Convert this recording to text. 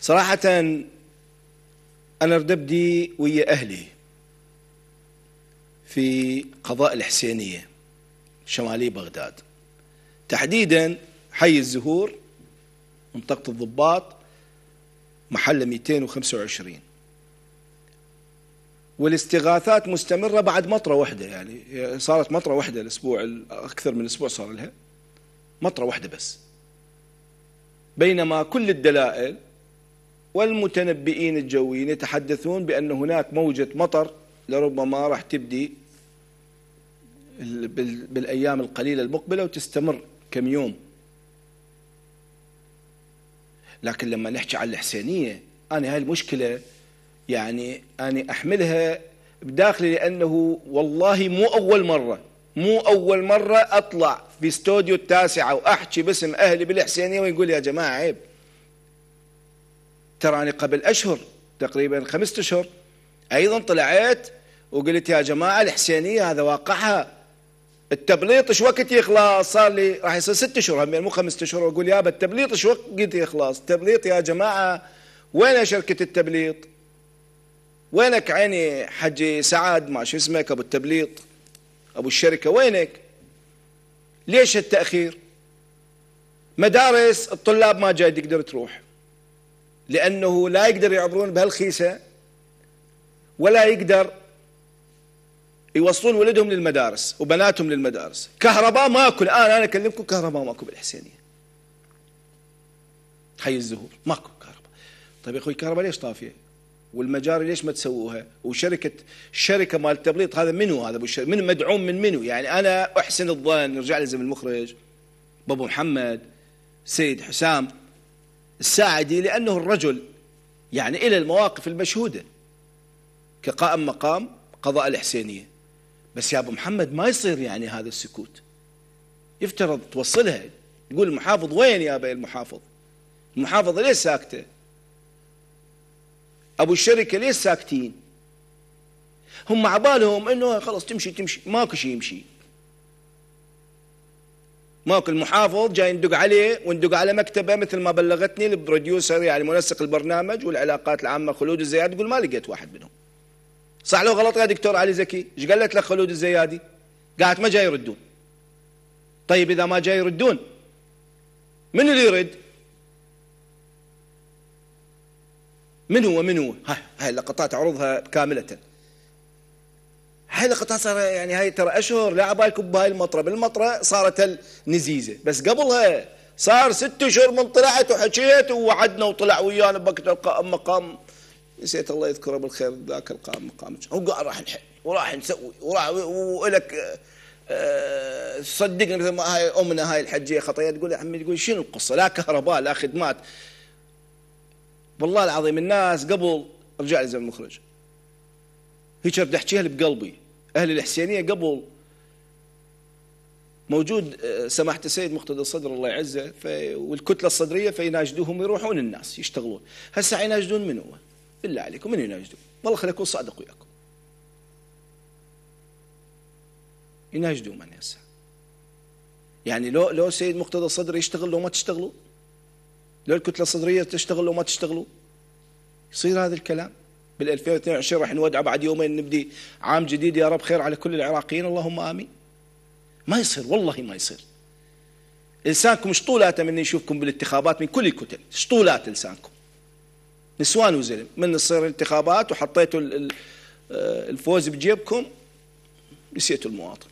صراحة أنا ردبدي ويا أهلي في قضاء الحسينية شمالي بغداد تحديدا حي الزهور منطقة الضباط محل 225 والاستغاثات مستمرة بعد مطرة واحدة يعني صارت مطرة واحدة الأسبوع أكثر من أسبوع صار لها مطرة واحدة بس بينما كل الدلائل والمتنبئين الجويين يتحدثون بأن هناك موجة مطر لربما راح تبدي بالأيام القليلة المقبلة وتستمر كم يوم لكن لما نحكي عن الحسينية أنا هاي المشكلة يعني أنا أحملها بداخلي لأنه والله مو أول مرة مو أول مرة أطلع في استوديو التاسعة وأحكي باسم أهلي بالحسينية ويقول يا جماعة عيب تراني قبل أشهر تقريبا خمسة أشهر أيضا طلعت وقلت يا جماعة الحسينية هذا واقعها التبليط ايش وقت يخلص صار لي راح يصير ست اشهر هم يعني مو خمسة اشهر واقول يا التبليط ايش وقت يخلص التبليط يا جماعه وين شركه التبليط وينك عيني حجي سعد ما شو اسمك ابو التبليط ابو الشركه وينك ليش التاخير مدارس الطلاب ما جاي تقدر تروح لأنه لا يقدر يعبرون بهالخيسة ولا يقدر يوصلون ولدهم للمدارس وبناتهم للمدارس كهرباء ماكو الآن أنا أكلمكم كهرباء ماكو بالحسينية حي الزهور ماكو كهرباء طيب يا أخوي كهرباء ليش طافية والمجاري ليش ما تسووها وشركة الشركة مال التبليط هذا منو هذا ابو الشركة من مدعوم من منو يعني أنا أحسن الظن نرجع لزم المخرج بابو محمد سيد حسام الساعدي لأنه الرجل يعني إلى المواقف المشهودة كقائم مقام قضاء الحسينية بس يا أبو محمد ما يصير يعني هذا السكوت يفترض توصلها يقول المحافظ وين يا أبي المحافظ المحافظة ليش ساكتة أبو الشركة ليش ساكتين هم على بالهم أنه خلص تمشي تمشي ماكو شيء يمشي ماكو المحافظ جاي ندق عليه وندق على مكتبه مثل ما بلغتني البروديوسر يعني منسق البرنامج والعلاقات العامه خلود الزيادي تقول ما لقيت واحد منهم صح لو غلط يا دكتور علي زكي ايش قالت لك خلود الزيادي قالت ما جاي يردون طيب اذا ما جاي يردون من اللي يرد من هو من هو هاي اللقطات عرضها كامله هاي حلقة صار يعني هاي ترى أشهر لا عبالكم بهاي المطرة بالمطرة صارت النزيزة بس قبلها صار ست أشهر من طلعت وحكيت ووعدنا وطلع ويانا بوقت مقام نسيت الله يذكره بالخير ذاك القائم مقام هو قال راح نحل وراح نسوي وراح ولك آه، صدقني مثل ما هاي امنا هاي الحجيه خطيه تقول يا عمي تقول شنو القصه؟ لا كهرباء لا خدمات والله العظيم الناس قبل رجع لي زمن المخرج هيك بدي احكيها بقلبي أهل الإحسانية قبل موجود آه، سماحة السيد مقتدى الصدر الله يعزه والكتلة الصدرية فيناشدوهم يروحون الناس يشتغلون هسا يناشدون من هو بالله عليكم من يناشدون والله خليني أكون صادق وياكم يناشدون من هسا يعني لو لو سيد مقتدى الصدر يشتغل لو ما تشتغلوا لو الكتلة الصدرية تشتغل لو ما تشتغلوا يصير هذا الكلام بال 2022 راح نودع بعد يومين نبدي عام جديد يا رب خير على كل العراقيين اللهم امين ما يصير والله ما يصير لسانكم شطولاته من يشوفكم بالانتخابات من كل الكتل شطولات لسانكم نسوان وزلم من تصير الانتخابات وحطيتوا آه، الفوز بجيبكم نسيتوا المواطن